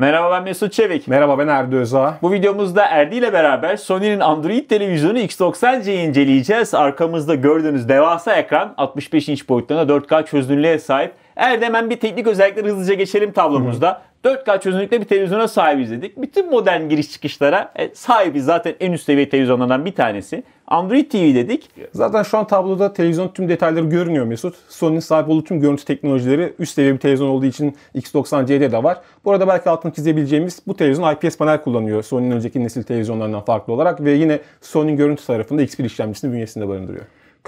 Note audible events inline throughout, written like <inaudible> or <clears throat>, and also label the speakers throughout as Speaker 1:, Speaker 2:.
Speaker 1: Merhaba ben Mesut Çevik. Merhaba ben Erdi Öza. Bu videomuzda Erdi ile beraber Sony'nin Android televizyonu X90C'yi inceleyeceğiz. Arkamızda gördüğünüz devasa ekran 65 inç boyutlarına 4K çözünürlüğe sahip. Erdi hemen bir teknik özellikleri hızlıca geçelim tablomuzda. Hı hı. 4K çözünürlükte bir televizyona sahibiz dedik. Bütün modern giriş çıkışlara e, sahibiz. Zaten en üst seviye televizyonlardan
Speaker 2: bir tanesi. Android TV dedik. Zaten şu an tabloda televizyon tüm detayları görünüyor Mesut. Sony'nin sahip olduğu tüm görüntü teknolojileri üst seviye bir televizyon olduğu için X90C'de de var. Bu arada belki altını çizebileceğimiz bu televizyon IPS panel kullanıyor. Sony'nin önceki nesil televizyonlarından farklı olarak ve yine Sony'nin görüntü tarafında X1 işlemcisini bünyesinde barındırıyor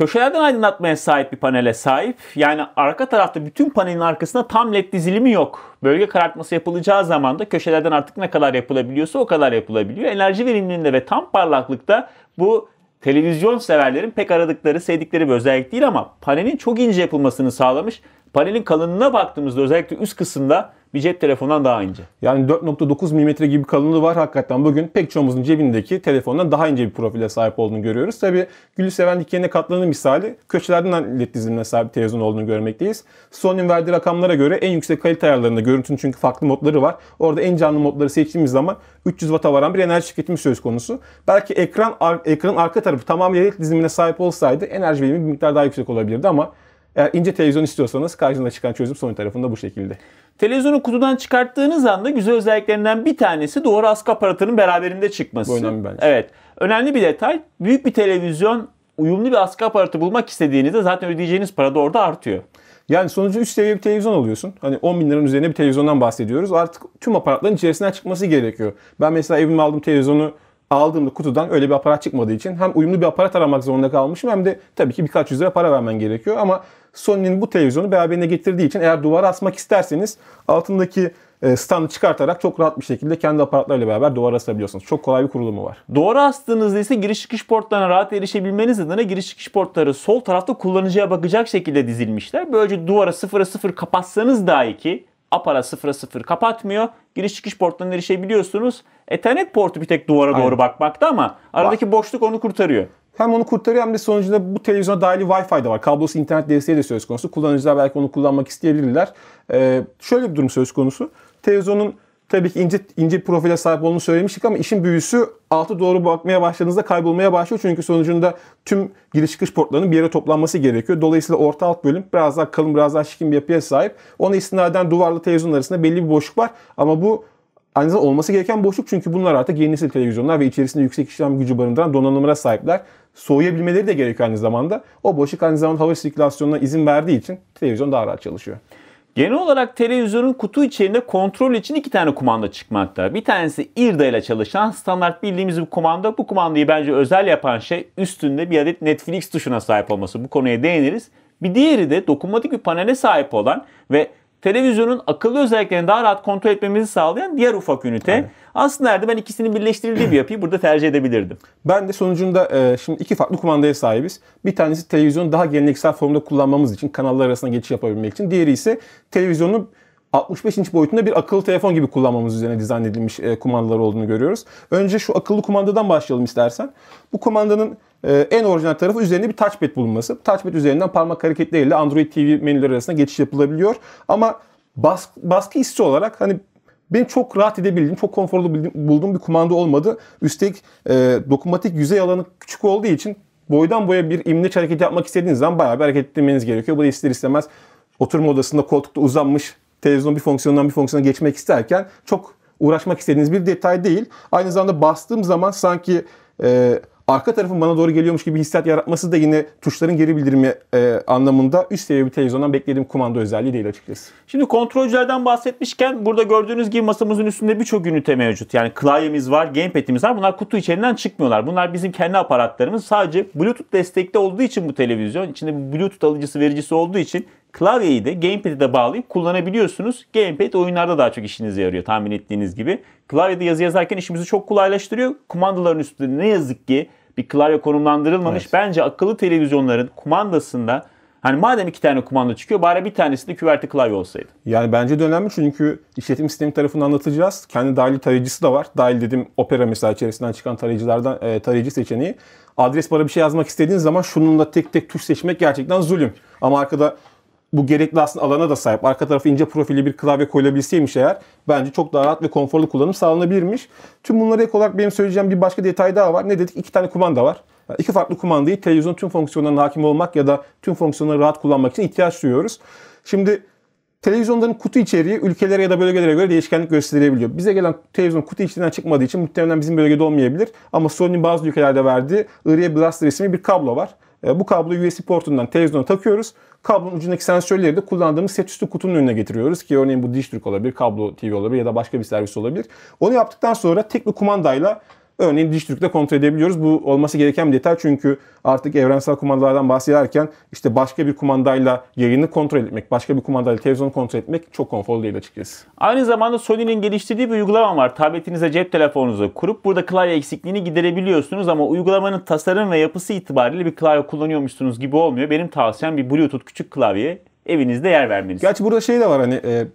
Speaker 2: köşelerden aydınlatmaya sahip bir panele sahip.
Speaker 1: Yani arka tarafta bütün panelin arkasında tam led dizilimi yok. Bölge karartması yapılacağı zaman da köşelerden artık ne kadar yapılabiliyorsa o kadar yapılabiliyor. Enerji verimliliğinde ve tam parlaklıkta bu televizyon severlerin pek aradıkları, sevdikleri bir özellik değil ama panelin çok ince yapılmasını
Speaker 2: sağlamış panelin kalınlığına baktığımızda özellikle üst kısımda bir cep telefonundan daha ince. Yani 4.9 mm gibi kalınlığı var hakikaten. Bugün pek çoğumuzun cebindeki telefondan daha ince bir profile sahip olduğunu görüyoruz. Tabii gülü seven dikenine katlanan misali köşelerden led dizimine sahip bir televizyon olduğunu görmekteyiz. Sony'nin verdiği rakamlara göre en yüksek kalite ayarlarında görüntünün çünkü farklı modları var. Orada en canlı modları seçtiğimiz zaman 300 Watt'a varan bir enerji tüketimi söz konusu. Belki ekran ar ekranın arka tarafı tamamıyla led dizimine sahip olsaydı enerji verimi bir miktar daha yüksek olabilirdi ama eğer ince televizyon istiyorsanız karşınıza çıkan çözüm Sony tarafında bu şekilde. Televizyonu kutudan çıkarttığınız anda güzel
Speaker 1: özelliklerinden bir tanesi doğru askı aparatının beraberinde çıkması. Bu önemli bence. Evet. Önemli bir detay.
Speaker 2: Büyük bir televizyon uyumlu bir askı aparatı bulmak istediğinizde zaten ödeyeceğiniz para da orada artıyor. Yani sonucu üst seviye bir televizyon alıyorsun. Hani 10 bin liranın üzerine bir televizyondan bahsediyoruz. Artık tüm aparatların içerisinden çıkması gerekiyor. Ben mesela evime aldığım televizyonu aldığımda kutudan öyle bir aparat çıkmadığı için hem uyumlu bir aparat aramak zorunda kalmışım hem de tabii ki birkaç yüz lira para vermen gerekiyor ama Sony'nin bu televizyonu beraberine getirdiği için eğer duvara asmak isterseniz altındaki e, standı çıkartarak çok rahat bir şekilde kendi aparatlarıyla beraber duvara asabiliyorsunuz. Çok kolay bir kurulumu var. Duvara astığınızda ise giriş
Speaker 1: çıkış portlarına rahat erişebilmeniz adına giriş çıkış portları sol tarafta kullanıcıya bakacak şekilde dizilmişler. Böylece duvara sıfıra sıfır kapatsanız dahi ki aparat sıfıra sıfır kapatmıyor. Giriş çıkış portlarına erişebiliyorsunuz. Ethernet portu bir tek duvara Aynen. doğru bakmakta ama aradaki Bak. boşluk onu
Speaker 2: kurtarıyor. Hem onu kurtarıyor hem de sonucunda bu televizyona dahili Wi-Fi de var. Kablosuz internet desteği de söz konusu. Kullanıcılar belki onu kullanmak isteyebilirler. Ee, şöyle bir durum söz konusu. Televizyonun tabii ki ince, ince bir profile sahip olduğunu söylemiştik ama işin büyüsü altı doğru bakmaya başladığınızda kaybolmaya başlıyor. Çünkü sonucunda tüm giriş çıkış portlarının bir yere toplanması gerekiyor. Dolayısıyla orta alt bölüm biraz daha kalın, biraz daha şikin bir yapıya sahip. Ona istinaden duvarlı televizyon arasında belli bir boşluk var. Ama bu Aynı zamanda olması gereken boşluk çünkü bunlar artık yeni nesil televizyonlar ve içerisinde yüksek işlem gücü barındıran donanımlara sahipler. Soğuyabilmeleri de gerekiyor aynı zamanda. O boşluk aynı zamanda hava sirkülasyonuna izin verdiği için televizyon daha rahat çalışıyor. Genel olarak televizyonun kutu içerisinde kontrol için iki tane
Speaker 1: kumanda çıkmakta. Bir tanesi IRDA ile çalışan standart bildiğimiz bir kumanda. Bu kumandayı bence özel yapan şey üstünde bir adet Netflix tuşuna sahip olması. Bu konuya değiniriz. Bir diğeri de dokunmatik bir panele sahip olan ve televizyonun akıllı özelliklerini daha rahat kontrol etmemizi sağlayan
Speaker 2: diğer ufak ünite. Evet. Aslında Erdem ben ikisini birleştirildiği bir yapıyı burada tercih edebilirdim. Ben de sonucunda e, şimdi iki farklı kumandaya sahibiz. Bir tanesi televizyonu daha geleneksel formda kullanmamız için, kanallar arasında geçiş yapabilmek için. Diğeri ise televizyonu 65 inç boyutunda bir akıllı telefon gibi kullanmamız üzerine dizayn edilmiş e, kumandalar olduğunu görüyoruz. Önce şu akıllı kumandadan başlayalım istersen. Bu kumandanın ee, en orijinal tarafı üzerinde bir touchpad bulunması. Touchpad üzerinden parmak hareketleriyle Android TV menüleri arasında geçiş yapılabiliyor. Ama baskı, baskı hissi olarak hani benim çok rahat edebildiğim, çok konforlu bulduğum bir kumanda olmadı. Üstelik e, dokunmatik yüzey alanı küçük olduğu için boydan boya bir imleç hareket yapmak istediğiniz zaman bayağı bir hareket etmeniz gerekiyor. Bu da ister istemez oturma odasında koltukta uzanmış televizyon bir fonksiyondan bir fonksiyona geçmek isterken çok uğraşmak istediğiniz bir detay değil. Aynı zamanda bastığım zaman sanki e, arka tarafın bana doğru geliyormuş gibi hissiyat yaratması da yine tuşların geri bildirimi e, anlamında üst seviye bir televizyondan beklediğim kumanda özelliği değil açıkçası.
Speaker 1: Şimdi kontrolcülerden bahsetmişken burada gördüğünüz gibi masamızın üstünde birçok ünite mevcut. Yani klavyemiz var, gamepad'imiz var. Bunlar kutu içerinden çıkmıyorlar. Bunlar bizim kendi aparatlarımız. Sadece Bluetooth destekli olduğu için bu televizyon. içinde Bluetooth alıcısı vericisi olduğu için klavyeyi de gamepad'i de bağlayıp kullanabiliyorsunuz. Gamepad oyunlarda daha çok işinize yarıyor tahmin ettiğiniz gibi. Klavyede yazı yazarken işimizi çok kolaylaştırıyor. Kumandaların üstünde ne yazık ki bir klavye konumlandırılmamış. Evet. Bence akıllı televizyonların kumandasında Hani madem iki tane kumanda çıkıyor bari bir tanesinde küverti klavye olsaydı.
Speaker 2: Yani bence de önemli çünkü işletim sistemi tarafını anlatacağız. Kendi dahili tarayıcısı da var. Dahil dedim Opera mesela içerisinden çıkan tarayıcılardan e, tarayıcı seçeneği. Adres bara bir şey yazmak istediğiniz zaman şununla tek tek tuş seçmek gerçekten zulüm. Ama arkada bu gerekli aslında alana da sahip. Arka tarafı ince profili bir klavye koyulabilseymiş eğer bence çok daha rahat ve konforlu kullanım sağlanabilirmiş. Tüm bunlara ek olarak benim söyleyeceğim bir başka detay daha var. Ne dedik? İki tane kumanda var. Yani iki farklı kumandayı televizyonun tüm fonksiyonlarına hakim olmak ya da tüm fonksiyonları rahat kullanmak için ihtiyaç duyuyoruz. Şimdi televizyonların kutu içeriği ülkelere ya da bölgelere göre değişkenlik gösterebiliyor. Bize gelen televizyon kutu içinden çıkmadığı için muhtemelen bizim bölgede olmayabilir. Ama Sony'nin bazı ülkelerde verdiği Iriye Blaster isimli bir kablo var. E, bu kabloyu USB portundan televizyona takıyoruz Kablonun ucundaki sensörleri de kullandığımız set üstü kutunun önüne getiriyoruz ki örneğin bu diş Türk olabilir, kablo TV olabilir ya da başka bir servis olabilir. Onu yaptıktan sonra tek bir kumandayla Örneğin diş tükle kontrol edebiliyoruz. Bu olması gereken bir detay çünkü artık evrensel kumandalardan bahsederken işte başka bir kumandayla yayını kontrol etmek, başka bir kumandayla televizyonu kontrol etmek çok konforlu değil açıkçası.
Speaker 1: Aynı zamanda Sony'nin geliştirdiği bir uygulama var. Tabletinize cep telefonunuzu kurup burada klavye eksikliğini giderebiliyorsunuz ama uygulamanın tasarım ve yapısı itibariyle bir klavye kullanıyormuşsunuz gibi olmuyor. Benim tavsiyem bir Bluetooth küçük klavye
Speaker 2: evinizde yer vermeniz. Gerçi burada şey de var hani e,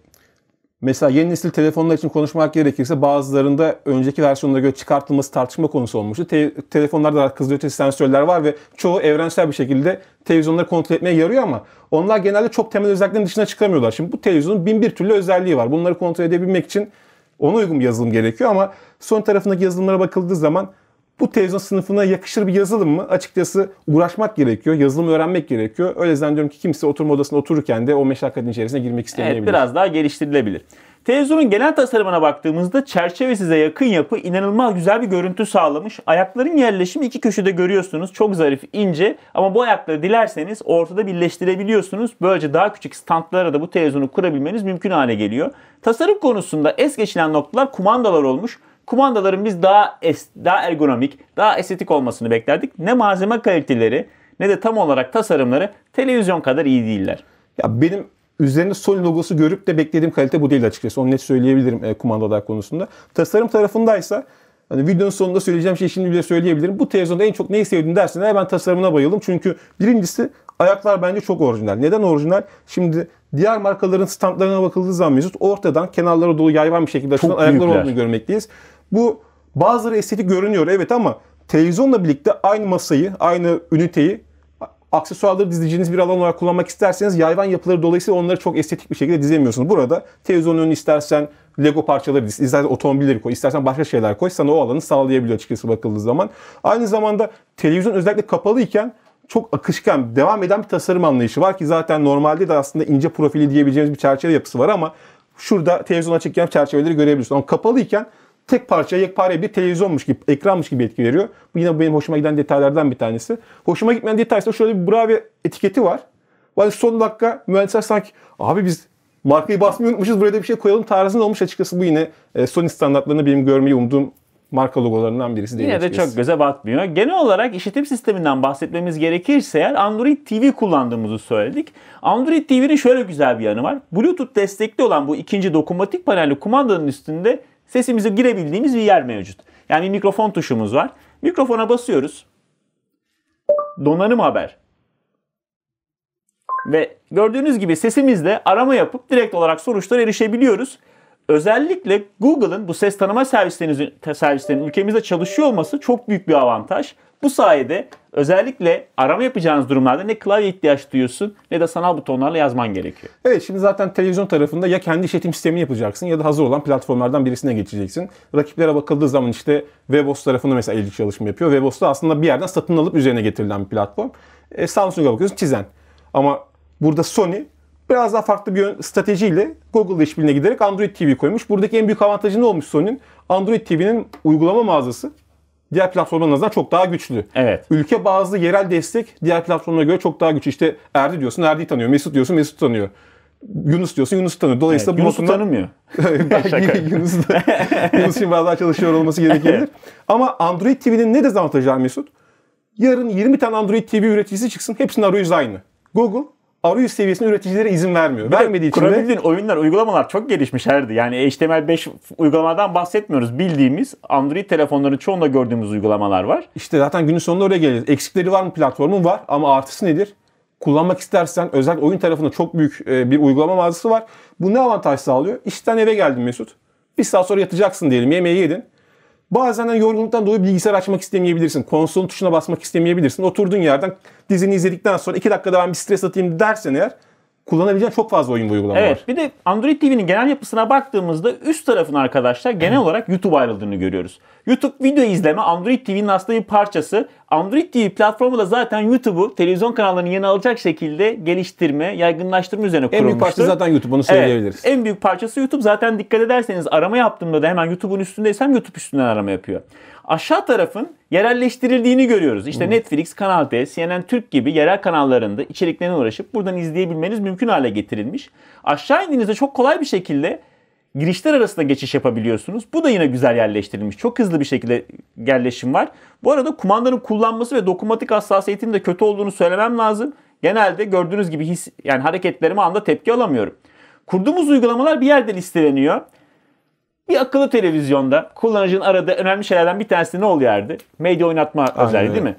Speaker 2: Mesela yeni nesil telefonlar için konuşmak gerekirse bazılarında önceki versiyonlara göre çıkartılması tartışma konusu olmuştu. Te- telefonlarda da kızıl ötesi sensörler var ve çoğu evrensel bir şekilde televizyonları kontrol etmeye yarıyor ama onlar genelde çok temel özelliklerin dışına çıkamıyorlar. Şimdi bu televizyonun bin bir türlü özelliği var. Bunları kontrol edebilmek için ona uygun bir yazılım gerekiyor ama son tarafındaki yazılımlara bakıldığı zaman bu televizyon sınıfına yakışır bir yazılım mı? Açıkçası uğraşmak gerekiyor. Yazılımı öğrenmek gerekiyor. Öyle zannediyorum ki kimse oturma odasında otururken de o meşakkatin içerisine girmek istemeyebilir. Evet biraz daha geliştirilebilir. Televizyonun genel tasarımına
Speaker 1: baktığımızda çerçeve size yakın yapı inanılmaz güzel bir görüntü sağlamış. Ayakların yerleşimi iki köşede görüyorsunuz. Çok zarif, ince ama bu ayakları dilerseniz ortada birleştirebiliyorsunuz. Böylece daha küçük standlara da bu televizyonu kurabilmeniz mümkün hale geliyor. Tasarım konusunda es geçilen noktalar kumandalar olmuş kumandaların biz daha es, daha ergonomik, daha estetik olmasını beklerdik. Ne malzeme kaliteleri ne de tam olarak tasarımları televizyon kadar iyi değiller.
Speaker 2: Ya benim üzerinde Sony logosu görüp de beklediğim kalite bu değil açıkçası. Onu net söyleyebilirim e, kumandalar konusunda. Tasarım tarafındaysa Hani videonun sonunda söyleyeceğim şeyi şimdi bile söyleyebilirim. Bu televizyonda en çok neyi sevdim dersin? Ben tasarımına bayıldım. Çünkü birincisi ayaklar bence çok orijinal. Neden orijinal? Şimdi diğer markaların standlarına bakıldığı zaman Mesut ortadan kenarlara dolu yayvan bir şekilde açılan ayaklar büyükler. olduğunu görmekteyiz. Bu bazıları estetik görünüyor evet ama televizyonla birlikte aynı masayı, aynı üniteyi aksesuarları dizeceğiniz bir alan olarak kullanmak isterseniz yayvan yapıları dolayısıyla onları çok estetik bir şekilde dizemiyorsunuz. Burada televizyonun önüne istersen Lego parçaları diz, istersen otomobilleri koy, istersen başka şeyler koy. Sana o alanı sağlayabiliyor açıkçası bakıldığı zaman. Aynı zamanda televizyon özellikle kapalı iken çok akışkan, devam eden bir tasarım anlayışı var ki zaten normalde de aslında ince profili diyebileceğimiz bir çerçeve yapısı var ama şurada televizyon açıkken çerçeveleri görebiliyorsun. Ama kapalıyken iken tek parça yekpare bir televizyonmuş gibi, ekranmış gibi etki veriyor. Bu yine benim hoşuma giden detaylardan bir tanesi. Hoşuma gitmeyen detay ise şöyle bir Brave etiketi var. Yani son dakika mühendisler sanki abi biz markayı basmayı unutmuşuz buraya da bir şey koyalım tarzında olmuş açıkçası bu yine e, Sony standartlarını benim görmeyi umduğum marka logolarından birisi değil. Yine de çok
Speaker 1: göze batmıyor. Genel olarak işletim sisteminden bahsetmemiz gerekirse eğer Android TV kullandığımızı söyledik. Android TV'nin şöyle güzel bir yanı var. Bluetooth destekli olan bu ikinci dokunmatik panelli kumandanın üstünde sesimizi girebildiğimiz bir yer mevcut. Yani mikrofon tuşumuz var. Mikrofona basıyoruz. Donanım haber. Ve gördüğünüz gibi sesimizle arama yapıp direkt olarak sonuçlara erişebiliyoruz. Özellikle Google'ın bu ses tanıma servislerinin, servislerinin ülkemizde çalışıyor olması çok büyük bir avantaj. Bu sayede özellikle arama yapacağınız durumlarda ne klavye ihtiyaç duyuyorsun ne de sanal butonlarla yazman
Speaker 2: gerekiyor. Evet şimdi zaten televizyon tarafında ya kendi işletim sistemi yapacaksın ya da hazır olan platformlardan birisine geçeceksin. Rakiplere bakıldığı zaman işte Webos tarafında mesela ilgi çalışma yapıyor. Webos da aslında bir yerden satın alıp üzerine getirilen bir platform. E, Samsung'a bakıyorsun Tizen. Ama burada Sony biraz daha farklı bir stratejiyle Google işbirliğine giderek Android TV koymuş. Buradaki en büyük avantajı ne olmuş Sony'nin? Android TV'nin uygulama mağazası diğer platformlara nazaran çok daha güçlü. Evet. Ülke bazlı yerel destek diğer platformlara göre çok daha güçlü. İşte Erdi diyorsun Erdi tanıyor, Mesut diyorsun Mesut tanıyor. Yunus diyorsun Yunus tanıyor. Dolayısıyla evet, Yunus bakımdan... tanımıyor. Yunus Yunus için biraz daha çalışıyor olması gerekebilir. Ama Android TV'nin ne dezavantajı var Mesut? Yarın 20 tane Android TV üreticisi çıksın. Hepsinin arayüzü aynı. Google arayüz seviyesinde üreticilere izin vermiyor. Vermediği için de...
Speaker 1: oyunlar, uygulamalar çok gelişmiş herdi. Yani HTML5 uygulamadan
Speaker 2: bahsetmiyoruz. Bildiğimiz Android telefonların çoğunda gördüğümüz uygulamalar var. İşte zaten günün sonunda oraya geliriz. Eksikleri var mı platformun? Var ama artısı nedir? Kullanmak istersen özel oyun tarafında çok büyük e, bir uygulama mağazası var. Bu ne avantaj sağlıyor? İşten eve geldin Mesut. Bir saat sonra yatacaksın diyelim. Yemeği yedin. Bazen hani yorgunluktan dolayı bilgisayar açmak istemeyebilirsin. Konsolun tuşuna basmak istemeyebilirsin. Oturduğun yerden dizini izledikten sonra 2 dakikada ben bir stres atayım dersen eğer kullanabileceğin çok fazla oyun ve uygulama evet, var.
Speaker 1: Evet bir de Android TV'nin genel yapısına baktığımızda üst tarafın arkadaşlar genel olarak YouTube ayrıldığını görüyoruz. YouTube video izleme Android TV'nin aslında bir parçası. Android TV platformu da zaten YouTube'u televizyon kanallarının yeni alacak şekilde geliştirme, yaygınlaştırma üzerine kurulmuştur. En büyük parçası zaten YouTube onu söyleyebiliriz. Evet, en büyük parçası YouTube. Zaten dikkat ederseniz arama yaptığımda da hemen YouTube'un üstündeysem YouTube üstünden arama yapıyor. Aşağı tarafın yerelleştirildiğini görüyoruz. İşte hmm. Netflix, Kanal T, CNN Türk gibi yerel kanallarında içeriklerine uğraşıp buradan izleyebilmeniz mümkün hale getirilmiş. Aşağı indiğinizde çok kolay bir şekilde girişler arasında geçiş yapabiliyorsunuz. Bu da yine güzel yerleştirilmiş. Çok hızlı bir şekilde yerleşim var. Bu arada kumandanın kullanması ve dokunmatik hassasiyetinin de kötü olduğunu söylemem lazım. Genelde gördüğünüz gibi his, yani hareketlerime anda tepki alamıyorum. Kurduğumuz uygulamalar bir yerde listeleniyor. Bir akıllı televizyonda kullanıcının aradığı önemli şeylerden bir tanesi ne oluyor Erdi? Medya oynatma Aynen. özelliği değil mi?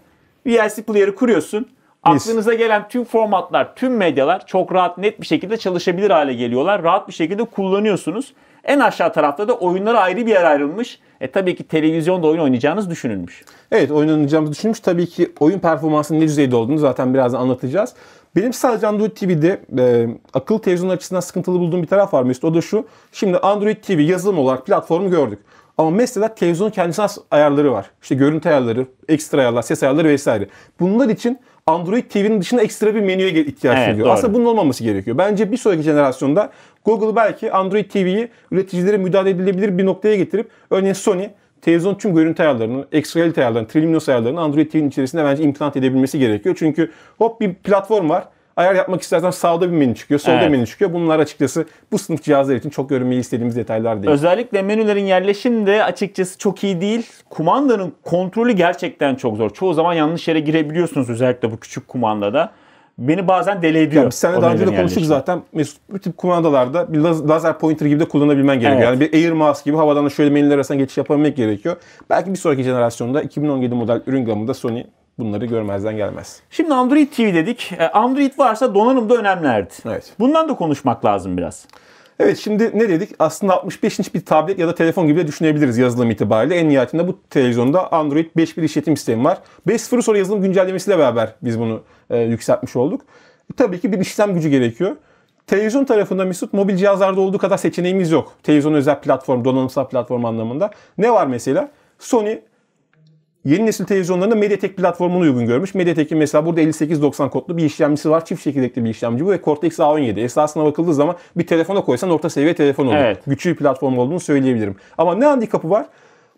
Speaker 1: VLC player'ı kuruyorsun. Aklınıza gelen tüm formatlar, tüm medyalar çok rahat net bir şekilde çalışabilir hale geliyorlar. Rahat bir şekilde kullanıyorsunuz. En aşağı tarafta da oyunlara ayrı
Speaker 2: bir yer ayrılmış. E tabii ki televizyonda oyun oynayacağınız düşünülmüş. Evet oyun oynayacağımız düşünülmüş. Tabii ki oyun performansının ne düzeyde olduğunu zaten biraz anlatacağız. Benim sadece Android TV'de e, akıllı televizyon açısından sıkıntılı bulduğum bir taraf var Mesut. O da şu. Şimdi Android TV yazılım olarak platformu gördük. Ama mesela televizyonun kendisine ayarları var. İşte görüntü ayarları, ekstra ayarlar, ses ayarları vesaire. Bunlar için Android TV'nin dışında ekstra bir menüye ihtiyaç evet, duyuyor. Aslında bunun olmaması gerekiyor. Bence bir sonraki jenerasyonda Google belki Android TV'yi üreticilere müdahale edilebilir bir noktaya getirip örneğin Sony televizyon tüm görüntü ayarlarını, ekstra kalite ayarlarını, Trillionos ayarlarını Android TV'nin içerisinde bence implant edebilmesi gerekiyor. Çünkü hop bir platform var. Ayar yapmak istersen sağda bir menü çıkıyor, solda evet. menü çıkıyor. Bunlar açıkçası bu sınıf cihazlar için çok görmeyi istediğimiz detaylar değil.
Speaker 1: Özellikle menülerin yerleşimi de açıkçası çok iyi değil. Kumandanın kontrolü gerçekten çok zor. Çoğu zaman yanlış
Speaker 2: yere girebiliyorsunuz özellikle bu küçük kumandada beni bazen deli ediyor. Yani biz seninle daha önce de konuştuk zaten. Mesut bu tip kumandalarda bir lazer pointer gibi de kullanabilmen gerekiyor. Evet. Yani bir Air Mouse gibi havadan da şöyle menüler arasında geçiş yapabilmek gerekiyor. Belki bir sonraki jenerasyonda 2017 model ürün gamında Sony bunları görmezden gelmez. Şimdi Android TV dedik. E, Android varsa donanım da önemlerdi. Evet. Bundan da konuşmak lazım biraz. Evet şimdi ne dedik? Aslında 65 inç bir tablet ya da telefon gibi de düşünebiliriz yazılım itibariyle. En nihayetinde bu televizyonda Android 5.1 işletim sistemi var. 5.0 sonra yazılım güncellemesiyle beraber biz bunu e, yükseltmiş olduk. E, tabii ki bir işlem gücü gerekiyor. Televizyon tarafında Mesut mobil cihazlarda olduğu kadar seçeneğimiz yok. Televizyon özel platform, donanımsal platform anlamında. Ne var mesela? Sony Yeni nesil televizyonlarında Mediatek platformunu uygun görmüş. Mediatek'in mesela burada 5890 kodlu bir işlemcisi var. Çift çekirdekli bir işlemci bu ve Cortex A17. Esasına bakıldığı zaman bir telefona koysan orta seviye telefon olur. Evet. Güçlü bir platform olduğunu söyleyebilirim. Ama ne handikapı var?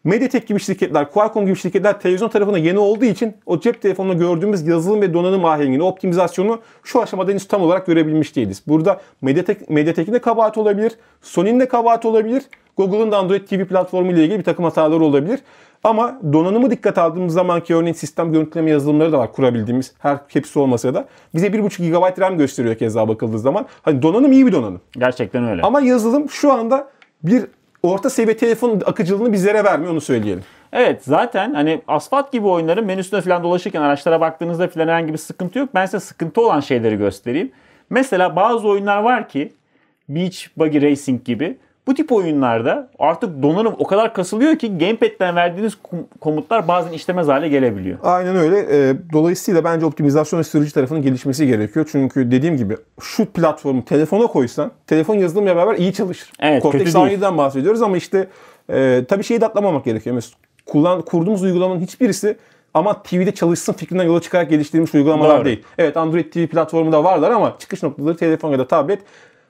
Speaker 2: Mediatek gibi şirketler, Qualcomm gibi şirketler televizyon tarafına yeni olduğu için o cep telefonunda gördüğümüz yazılım ve donanım ahengini, optimizasyonu şu aşamada henüz tam olarak görebilmiş değiliz. Burada Mediatek, Mediatek'in de kabahati olabilir, Sony'nin de kabahati olabilir. Google'ın da Android TV platformu ile ilgili bir takım hatalar olabilir. Ama donanımı dikkat aldığımız zaman ki örneğin sistem görüntüleme yazılımları da var kurabildiğimiz her hepsi olmasa da bize 1.5 GB RAM gösteriyor keza bakıldığı zaman. Hani donanım iyi bir donanım. Gerçekten öyle. Ama yazılım şu anda bir orta seviye telefon akıcılığını bizlere vermiyor onu söyleyelim. Evet zaten hani asfalt gibi oyunların menüsünde falan dolaşırken
Speaker 1: araçlara baktığınızda falan herhangi bir sıkıntı yok. Ben size sıkıntı olan şeyleri göstereyim. Mesela bazı oyunlar var ki Beach Buggy Racing gibi bu tip oyunlarda artık donanım o kadar kasılıyor ki gamepad'den verdiğiniz komutlar bazen işlemez hale gelebiliyor.
Speaker 2: Aynen öyle. Ee, dolayısıyla bence optimizasyon sürücü tarafının gelişmesi gerekiyor. Çünkü dediğim gibi şu platformu telefona koysan telefon yazılımıyla beraber iyi çalışır. Evet, Cortex A7'den bahsediyoruz ama işte e, tabii şeyi de atlamamak gerekiyor. Mesela kullan, kurduğumuz uygulamanın hiçbirisi ama TV'de çalışsın fikrinden yola çıkarak geliştirilmiş uygulamalar Doğru. değil. Evet Android TV platformu da varlar ama çıkış noktaları telefon ya da tablet.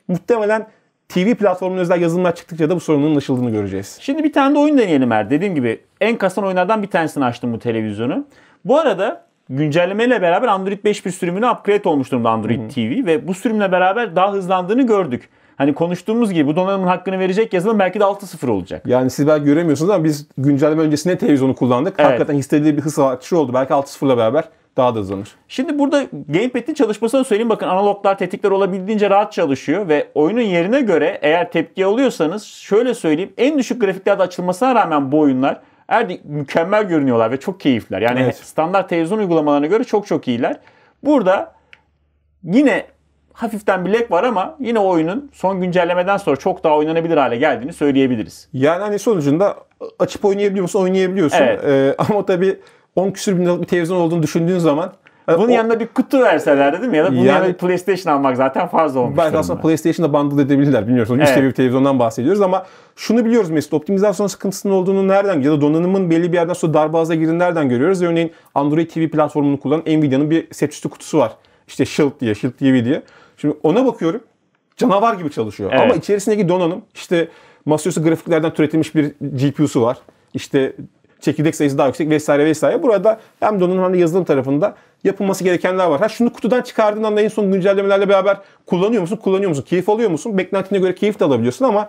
Speaker 2: Muhtemelen TV platformunun özel yazılımlar çıktıkça da bu sorunun aşıldığını göreceğiz.
Speaker 1: Şimdi bir tane de oyun deneyelim er. Dediğim gibi en kasan oyunlardan bir tanesini açtım bu televizyonu. Bu arada güncellemeyle beraber Android 5 bir sürümüne upgrade olmuş durumda Android Hı-hı. TV ve bu sürümle beraber daha hızlandığını gördük. Hani konuştuğumuz gibi bu donanımın hakkını verecek yazılım belki de 6.0 olacak.
Speaker 2: Yani siz belki göremiyorsunuz ama biz güncelleme öncesinde televizyonu kullandık. Evet. Hakikaten istediği bir hız artışı oldu. Belki 6.0'la beraber daha da hızlanır. Şimdi burada gamepad'in çalışmasını söyleyeyim. Bakın analoglar, tetikler olabildiğince rahat
Speaker 1: çalışıyor ve oyunun yerine göre eğer tepki alıyorsanız şöyle söyleyeyim. En düşük grafiklerde açılmasına rağmen bu oyunlar erdi mükemmel görünüyorlar ve çok keyifler. Yani evet. standart televizyon uygulamalarına göre çok çok iyiler. Burada yine hafiften bir lag var ama yine oyunun son güncellemeden sonra çok daha oynanabilir hale geldiğini söyleyebiliriz.
Speaker 2: Yani hani sonucunda açıp oynayabiliyorsun, oynayabiliyorsun. Evet. Ee, ama tabii 10 küsür bin liralık bir televizyon olduğunu düşündüğün zaman e, bunun o, yanına bir kutu verseler değil mi? Ya da bunun yani, yanına bir PlayStation almak zaten fazla olmuş. Belki aslında PlayStation'da bundle edebilirler bilmiyoruz. Onun evet. işte bir televizyondan bahsediyoruz ama şunu biliyoruz mesela Optimizasyon sıkıntısının olduğunu nereden ya da donanımın belli bir yerden sonra darboğaza girin nereden görüyoruz? Örneğin Android TV platformunu kullanan Nvidia'nın bir set kutusu var. İşte Shield diye, Shield TV diye. Şimdi ona bakıyorum. Canavar gibi çalışıyor. Evet. Ama içerisindeki donanım işte masaüstü grafiklerden türetilmiş bir GPU'su var. İşte çekirdek sayısı daha yüksek vesaire vesaire. Burada hem donanım hem de yazılım tarafında yapılması gerekenler var. Ha şunu kutudan çıkardığın anda en son güncellemelerle beraber kullanıyor musun? Kullanıyor musun? Keyif alıyor musun? Beklentine göre keyif de alabiliyorsun ama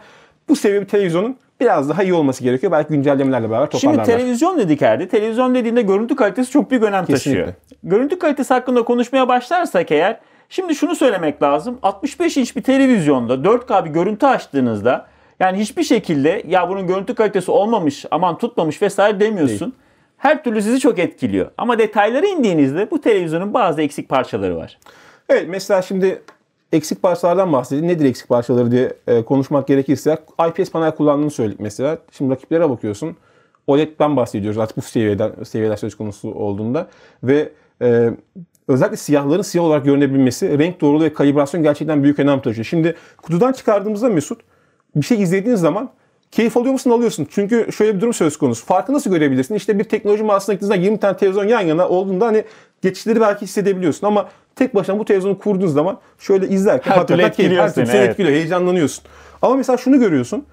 Speaker 2: bu sebebi televizyonun biraz daha iyi olması gerekiyor. Belki güncellemelerle beraber toparlarlar. Şimdi televizyon dedik herhalde. Televizyon dediğinde görüntü kalitesi çok büyük önem taşıyor. Kesinlikle.
Speaker 1: Görüntü kalitesi hakkında konuşmaya başlarsak eğer Şimdi şunu söylemek lazım. 65 inç bir televizyonda 4K bir görüntü açtığınızda yani hiçbir şekilde ya bunun görüntü kalitesi olmamış, aman tutmamış vesaire demiyorsun. Değil. Her türlü sizi çok etkiliyor. Ama detaylara indiğinizde bu televizyonun bazı eksik parçaları var.
Speaker 2: Evet mesela şimdi eksik parçalardan bahsedeyim. Nedir eksik parçaları diye e, konuşmak gerekirse IPS panel kullandığını söyledik mesela. Şimdi rakiplere bakıyorsun. OLED'den bahsediyoruz artık bu seviyeden, seviyeler söz konusu olduğunda. Ve e, özellikle siyahların siyah olarak görünebilmesi, renk doğruluğu ve kalibrasyon gerçekten büyük önem taşıyor. Şimdi kutudan çıkardığımızda Mesut bir şey izlediğiniz zaman keyif alıyor musun alıyorsun. Çünkü şöyle bir durum söz konusu. Farkı nasıl görebilirsin? İşte bir teknoloji mağazasına gittiğinizde 20 tane televizyon yan yana olduğunda hani geçişleri belki hissedebiliyorsun ama tek başına bu televizyonu kurduğun zaman şöyle izlerken her hakikaten keyif, seni şey evet. etkiliyor, heyecanlanıyorsun. Ama mesela şunu görüyorsun.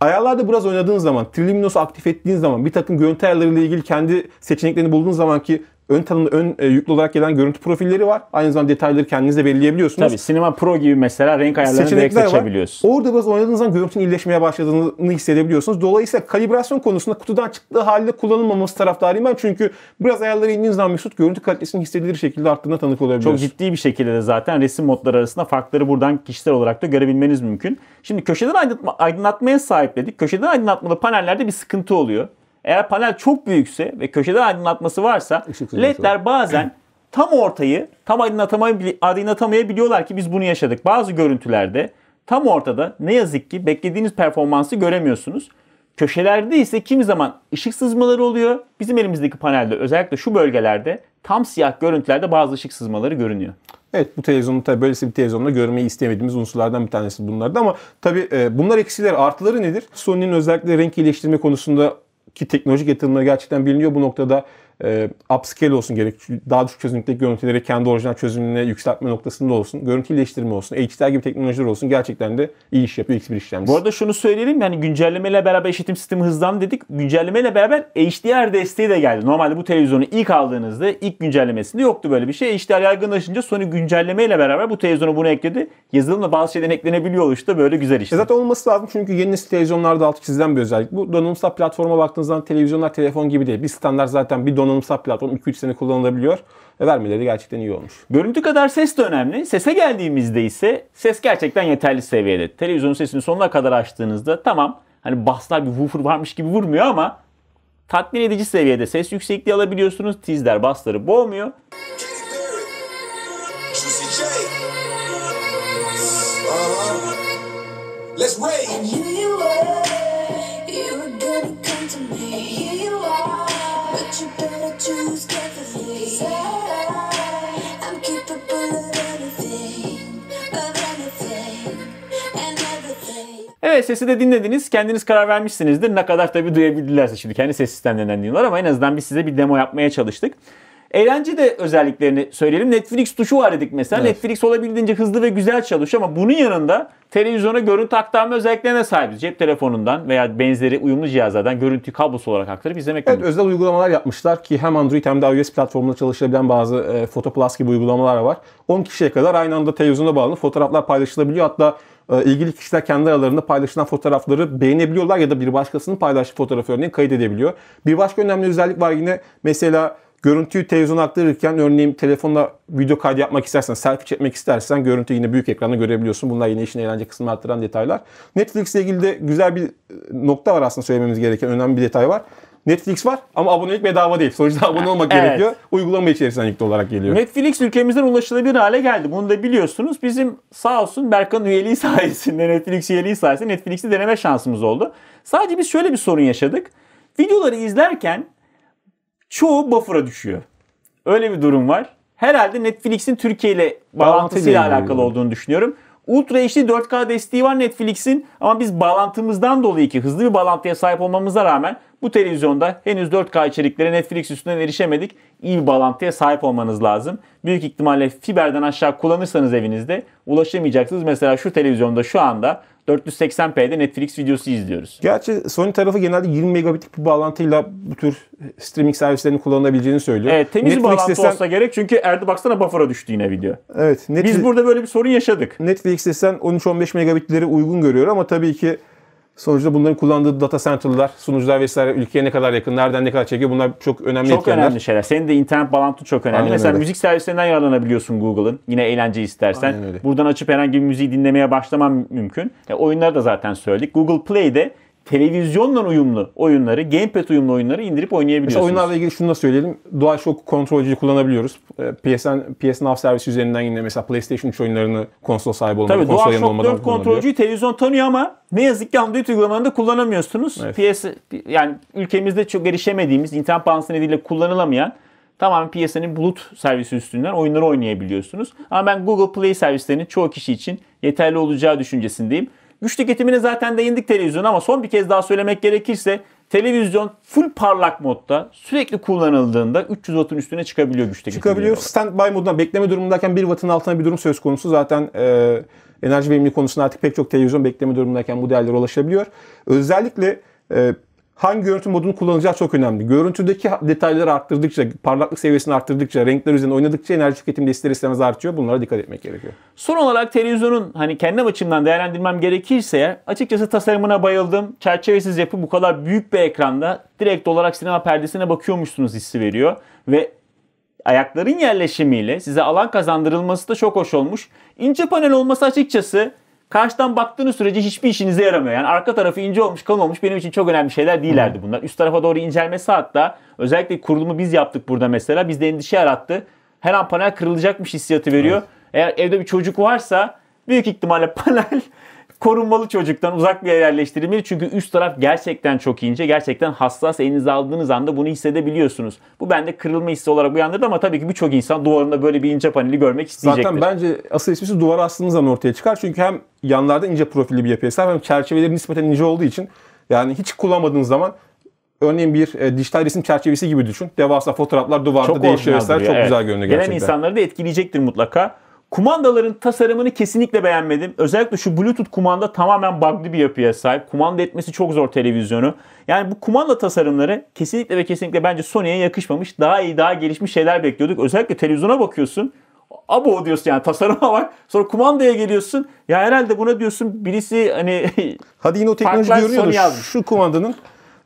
Speaker 2: Ayarlarda biraz oynadığın zaman, Triliminus'u aktif ettiğin zaman, bir takım görüntü ayarlarıyla ilgili kendi seçeneklerini bulduğun zaman ki ön tanımlı, ön e, yüklü olarak gelen görüntü profilleri var. Aynı zamanda detayları kendiniz de belirleyebiliyorsunuz. Tabii Cinema Pro gibi mesela renk ayarlarını direkt seçebiliyorsunuz. Var. Orada biraz oynadığınız zaman görüntünün iyileşmeye başladığını hissedebiliyorsunuz. Dolayısıyla kalibrasyon konusunda kutudan çıktığı halde kullanılmaması taraftarıyım ben. Çünkü biraz ayarları indiğiniz zaman Mesut görüntü kalitesini hissedilir şekilde arttığına tanık olabiliyorsunuz. Çok
Speaker 1: ciddi bir şekilde de zaten resim modları arasında farkları buradan kişisel olarak da görebilmeniz mümkün. Şimdi köşeden aydınlatma aydınlatmaya sahipledik. dedik. Köşeden aydınlatmalı panellerde bir sıkıntı oluyor. Eğer panel çok büyükse ve köşede aydınlatması varsa ledler bazen <clears throat> tam ortayı tam aydınlatamayabiliyorlar ki biz bunu yaşadık. Bazı görüntülerde tam ortada ne yazık ki beklediğiniz performansı göremiyorsunuz. Köşelerde ise kimi zaman ışık sızmaları oluyor. Bizim elimizdeki panelde özellikle şu bölgelerde tam
Speaker 2: siyah görüntülerde bazı ışık sızmaları görünüyor. Evet bu televizyonda tabii böylesi bir televizyonda görmeyi istemediğimiz unsurlardan bir tanesi bunlardı ama tabii e, bunlar eksiler artıları nedir? Sony'nin özellikle renk iyileştirme konusunda ki teknolojik yatırımları gerçekten biliniyor bu noktada e, upscale olsun gerek. Daha düşük çözünürlükteki görüntüleri kendi orijinal çözünürlüğüne yükseltme noktasında olsun. Görüntü iyileştirme olsun. HDR gibi teknolojiler olsun. Gerçekten de iyi iş yapıyor X1 işlemcisi. Bu arada
Speaker 1: şunu söyleyelim
Speaker 2: yani güncellemeyle beraber işletim
Speaker 1: sistemi hızlandı dedik. Güncellemeyle beraber HDR desteği de geldi. Normalde bu televizyonu ilk aldığınızda ilk güncellemesinde yoktu böyle bir şey. HDR yaygınlaşınca sonra güncellemeyle beraber bu televizyonu bunu ekledi. Yazılımla bazı
Speaker 2: şeyden eklenebiliyor işte böyle güzel işte. E zaten olması lazım çünkü yeni nesil televizyonlarda altı çizilen bir özellik. Bu donanımsal platforma baktığınız zaman televizyonlar telefon gibi değil. Bir standart zaten bir donanımsal platform 2-3 sene kullanılabiliyor. Ve vermeleri gerçekten iyi olmuş. Görüntü kadar ses de önemli. Sese geldiğimizde ise ses
Speaker 1: gerçekten yeterli seviyede. Televizyonun sesini sonuna kadar açtığınızda tamam hani baslar bir woofer varmış gibi vurmuyor ama tatmin edici seviyede ses yüksekliği alabiliyorsunuz. Tizler basları boğmuyor.
Speaker 2: Let's rage.
Speaker 1: Evet sesi de dinlediniz. Kendiniz karar vermişsinizdir. Ne kadar tabii duyabildilerse. Şimdi kendi ses sistemlerinden dinliyorlar ama en azından biz size bir demo yapmaya çalıştık. Eğlence de özelliklerini söyleyelim. Netflix tuşu var dedik mesela. Evet. Netflix olabildiğince hızlı ve güzel çalışıyor ama bunun yanında televizyona görüntü aktarma özelliklerine sahibiz. Cep telefonundan veya benzeri uyumlu cihazlardan görüntü kablosu olarak aktarıp izlemek
Speaker 2: Evet, özel uygulamalar yapmışlar ki hem Android hem de iOS platformunda çalışabilen bazı e, Photoplus gibi uygulamalar var. 10 kişiye kadar aynı anda televizyona bağlı fotoğraflar paylaşılabiliyor. Hatta e, ilgili kişiler kendi aralarında paylaşılan fotoğrafları beğenebiliyorlar ya da bir başkasının paylaştığı fotoğrafı örneğin kaydedebiliyor. Bir başka önemli özellik var yine mesela Görüntüyü televizyona aktarırken örneğin telefonla video kaydı yapmak istersen, selfie çekmek istersen görüntü yine büyük ekranda görebiliyorsun. Bunlar yine işin eğlence kısmını arttıran detaylar. Netflix ile ilgili de güzel bir e, nokta var aslında söylememiz gereken önemli bir detay var. Netflix var ama abonelik bedava değil. Sonuçta abone olmak <laughs> evet. gerekiyor. Uygulama içerisinden yüklü olarak geliyor.
Speaker 1: Netflix ülkemizden ulaşılabilir hale geldi. Bunu da biliyorsunuz. Bizim sağ olsun Berkan üyeliği <laughs> sayesinde, Netflix üyeliği sayesinde Netflix'i deneme şansımız oldu. Sadece biz şöyle bir sorun yaşadık. Videoları izlerken çoğu buffer'a düşüyor. Öyle bir durum var. Herhalde Netflix'in Türkiye ile bağlantısıyla Bağlantı alakalı yani. olduğunu düşünüyorum. Ultra HD 4K desteği var Netflix'in ama biz bağlantımızdan dolayı ki hızlı bir bağlantıya sahip olmamıza rağmen bu televizyonda henüz 4K içeriklere Netflix üstünden erişemedik. İyi bir bağlantıya sahip olmanız lazım. Büyük ihtimalle fiberden aşağı kullanırsanız evinizde ulaşamayacaksınız. Mesela şu televizyonda şu anda 480p'de Netflix videosu izliyoruz.
Speaker 2: Gerçi Sony tarafı genelde 20 megabitlik bir bağlantıyla bu tür streaming servislerini kullanabileceğini söylüyor. Evet temiz Netflix bağlantı desen... olsa
Speaker 1: gerek çünkü erdi baksana buffer'a düştü yine video.
Speaker 2: Evet. Netflix... Biz burada böyle bir sorun yaşadık. Netflix desen 13-15 megabitleri uygun görüyor ama tabii ki Sonuçta bunların kullandığı data center'lar, sunucular vesaire ülkeye ne kadar yakın, nereden ne kadar çekiyor bunlar çok önemli çok etkenler. Çok önemli şeyler. Senin de internet bağlantı çok önemli. Aynen Mesela öyle. müzik
Speaker 1: servislerinden yararlanabiliyorsun Google'ın. Yine eğlence istersen. Buradan açıp herhangi bir müziği dinlemeye başlaman mümkün. E, oyunları da zaten söyledik. Google Play'de televizyonla uyumlu oyunları, gamepad uyumlu oyunları indirip oynayabiliyorsunuz. Mesela oyunlarla
Speaker 2: ilgili şunu da söyleyelim. DualShock kontrolcüyü kullanabiliyoruz. Ee, PSN, PSN Now servisi üzerinden yine mesela PlayStation 3 oyunlarını konsol sahibi olmadan, Tabii, konsol yanı olmadan 4 kontrolcüyü
Speaker 1: televizyon tanıyor ama ne yazık ki Android uygulamanında kullanamıyorsunuz. Evet. PS, yani ülkemizde çok erişemediğimiz, internet bağlantısı nedeniyle kullanılamayan tamamen PSN'in bulut servisi üstünden oyunları oynayabiliyorsunuz. Ama ben Google Play servislerinin çoğu kişi için yeterli olacağı düşüncesindeyim. Güç tüketimini zaten değindik televizyon ama son bir kez daha söylemek gerekirse televizyon full parlak modda sürekli kullanıldığında 300 wattın üstüne çıkabiliyor güç tüketimi. Çıkabiliyor.
Speaker 2: Standby moduna bekleme durumundayken 1 wattın altına bir durum söz konusu. Zaten e, enerji verimliliği konusunda artık pek çok televizyon bekleme durumundayken bu değerlere ulaşabiliyor. Özellikle e, hangi görüntü modunu kullanacağı çok önemli. Görüntüdeki detayları arttırdıkça, parlaklık seviyesini arttırdıkça, renkler üzerinde oynadıkça enerji tüketimi de ister istemez artıyor. Bunlara dikkat etmek gerekiyor.
Speaker 1: Son olarak televizyonun hani kendi açımdan değerlendirmem gerekirse açıkçası tasarımına bayıldım. Çerçevesiz yapı bu kadar büyük bir ekranda direkt olarak sinema perdesine bakıyormuşsunuz hissi veriyor. Ve ayakların yerleşimiyle size alan kazandırılması da çok hoş olmuş. İnce panel olması açıkçası Karşıdan baktığınız sürece hiçbir işinize yaramıyor. Yani arka tarafı ince olmuş kalmamış. benim için çok önemli şeyler değillerdi bunlar. Üst tarafa doğru incelmesi hatta özellikle kurulumu biz yaptık burada mesela bizde endişe yarattı. Her an panel kırılacakmış hissiyatı veriyor. Evet. Eğer evde bir çocuk varsa büyük ihtimalle <laughs> panel korunmalı çocuktan uzak bir yere yerleştirilmeli. Çünkü üst taraf gerçekten çok ince. Gerçekten hassas elinize aldığınız anda bunu hissedebiliyorsunuz. Bu bende kırılma hissi olarak uyandırdı ama tabii ki birçok insan duvarında böyle bir ince paneli görmek isteyecektir. Zaten
Speaker 2: bence asıl esprisi duvara astığınız zaman ortaya çıkar. Çünkü hem yanlarda ince profilli bir yapıya sahip hem çerçeveleri nispeten ince olduğu için yani hiç kullanmadığınız zaman Örneğin bir e, dijital resim çerçevesi gibi düşün. Devasa fotoğraflar duvarda çok değişiyor. Çok evet. güzel görünüyor gerçekten. Gelen insanları da etkileyecektir mutlaka. Kumandaların tasarımını kesinlikle beğenmedim. Özellikle
Speaker 1: şu Bluetooth kumanda tamamen bug'lı bir yapıya sahip. Kumanda etmesi çok zor televizyonu. Yani bu kumanda tasarımları kesinlikle ve kesinlikle bence Sony'ye yakışmamış. Daha iyi, daha gelişmiş şeyler bekliyorduk. Özellikle televizyona bakıyorsun. Abo diyorsun yani <laughs> tasarıma bak. Sonra kumandaya geliyorsun. Ya herhalde buna diyorsun birisi hani <laughs> Hadi yine o teknoloji görünüyor
Speaker 2: şu kumandanın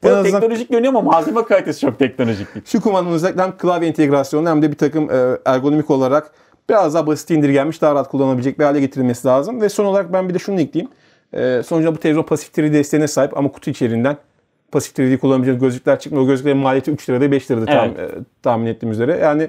Speaker 2: en azından... teknolojik görünüyor ama malzeme kalitesi çok teknolojik. Şu kumandanın özellikle hem klavye entegrasyonu hem de bir takım e, ergonomik olarak biraz daha basit indirgenmiş, daha rahat kullanılabilecek bir hale getirilmesi lazım. Ve son olarak ben bir de şunu ekleyeyim. E, sonuçta bu televizyon pasif 3D desteğine sahip ama kutu içeriğinden pasif 3D kullanabileceğiniz gözlükler çıkmıyor. O gözlüklerin maliyeti 3 lirada 5 lirada evet. tam, e, tahmin ettiğim üzere. Yani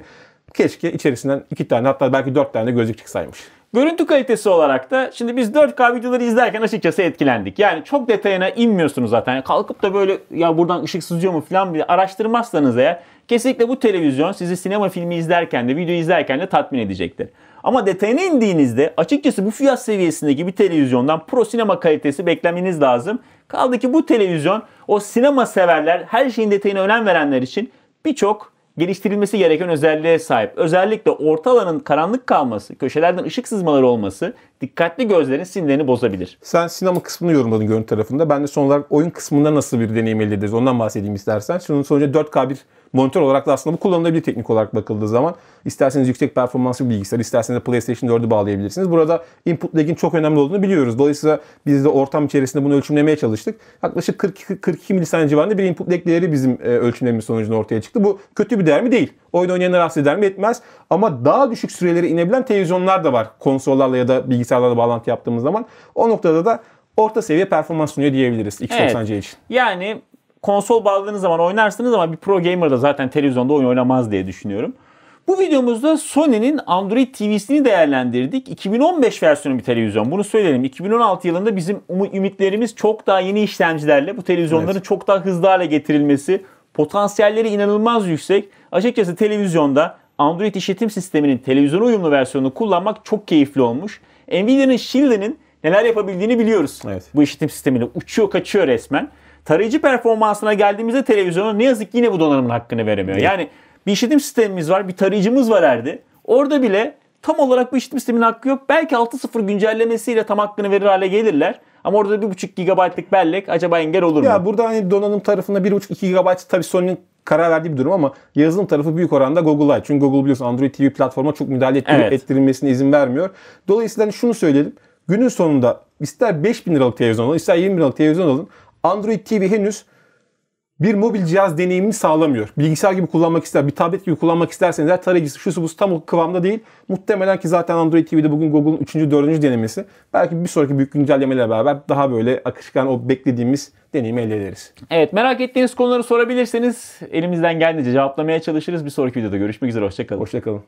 Speaker 2: keşke içerisinden 2 tane hatta belki 4 tane gözlük çıksaymış.
Speaker 1: Görüntü kalitesi olarak da şimdi biz 4K videoları izlerken açıkçası etkilendik. Yani çok detayına inmiyorsunuz zaten. Kalkıp da böyle ya buradan ışık sızıyor mu falan bile araştırmazsanız eğer kesinlikle bu televizyon sizi sinema filmi izlerken de video izlerken de tatmin edecektir. Ama detayına indiğinizde açıkçası bu fiyat seviyesindeki bir televizyondan pro sinema kalitesi beklemeniz lazım. Kaldı ki bu televizyon o sinema severler her şeyin detayına önem verenler için birçok geliştirilmesi gereken özelliğe sahip. Özellikle orta alanın karanlık kalması, köşelerden ışık sızmaları olması dikkatli gözlerin sinirlerini bozabilir.
Speaker 2: Sen sinema kısmını yorumladın görüntü tarafında. Ben de son olarak oyun kısmında nasıl bir deneyim elde ederiz ondan bahsedeyim istersen. Şunun sonucu 4K bir Monitör olarak da aslında bu kullanılabilir teknik olarak bakıldığı zaman. isterseniz yüksek performanslı bir bilgisayar, isterseniz de PlayStation 4'ü bağlayabilirsiniz. Burada input lag'in çok önemli olduğunu biliyoruz. Dolayısıyla biz de ortam içerisinde bunu ölçümlemeye çalıştık. Yaklaşık 42, 42 milisaniye civarında bir input lag değeri bizim e, ölçümlememiz sonucunda ortaya çıktı. Bu kötü bir değer mi? Değil. Oyun oynayanı rahatsız eder mi? Etmez. Ama daha düşük sürelere inebilen televizyonlar da var. Konsollarla ya da bilgisayarlarla bağlantı yaptığımız zaman. O noktada da orta seviye performans sunuyor diyebiliriz X90C evet. için.
Speaker 1: Yani konsol bağladığınız zaman oynarsınız ama bir pro gamer da zaten televizyonda oyun oynamaz diye düşünüyorum. Bu videomuzda Sony'nin Android TV'sini değerlendirdik. 2015 versiyonu bir televizyon. Bunu söyleyelim. 2016 yılında bizim ümitlerimiz çok daha yeni işlemcilerle bu televizyonların evet. çok daha hızlı hale getirilmesi, potansiyelleri inanılmaz yüksek. Açıkçası televizyonda Android işletim sisteminin televizyona uyumlu versiyonunu kullanmak çok keyifli olmuş. Nvidia'nın Shield'in neler yapabildiğini biliyoruz. Evet. Bu işletim sistemiyle uçuyor kaçıyor resmen. Tarayıcı performansına geldiğimizde televizyonu ne yazık ki yine bu donanımın hakkını veremiyor. Yani bir işletim sistemimiz var, bir tarayıcımız var erdi. Orada bile tam olarak bu işletim sistemin hakkı yok. Belki 6.0 güncellemesiyle tam hakkını verir hale gelirler. Ama orada bir buçuk GB'lık bellek acaba engel olur mu? Ya
Speaker 2: burada hani donanım tarafında 1.5-2 GB tabii Sony'nin karar verdiği bir durum ama yazılım tarafı büyük oranda Google'a. Çünkü Google biliyorsun Android TV platforma çok müdahale ettir- evet. ettirilmesine izin vermiyor. Dolayısıyla hani şunu söyleyelim. Günün sonunda ister 5000 liralık televizyon alın, ister 20 bin liralık televizyon alın. Android TV henüz bir mobil cihaz deneyimini sağlamıyor. Bilgisayar gibi kullanmak ister, bir tablet gibi kullanmak isterseniz eğer tarayıcısı şu bu tam o kıvamda değil. Muhtemelen ki zaten Android TV'de bugün Google'un 3. 4. denemesi. Belki bir sonraki büyük güncellemeyle beraber daha böyle akışkan o beklediğimiz deneyimi elde ederiz. Evet
Speaker 1: merak ettiğiniz konuları sorabilirseniz elimizden geldiğince cevaplamaya çalışırız. Bir sonraki videoda görüşmek üzere. Hoşçakalın. Hoşçakalın.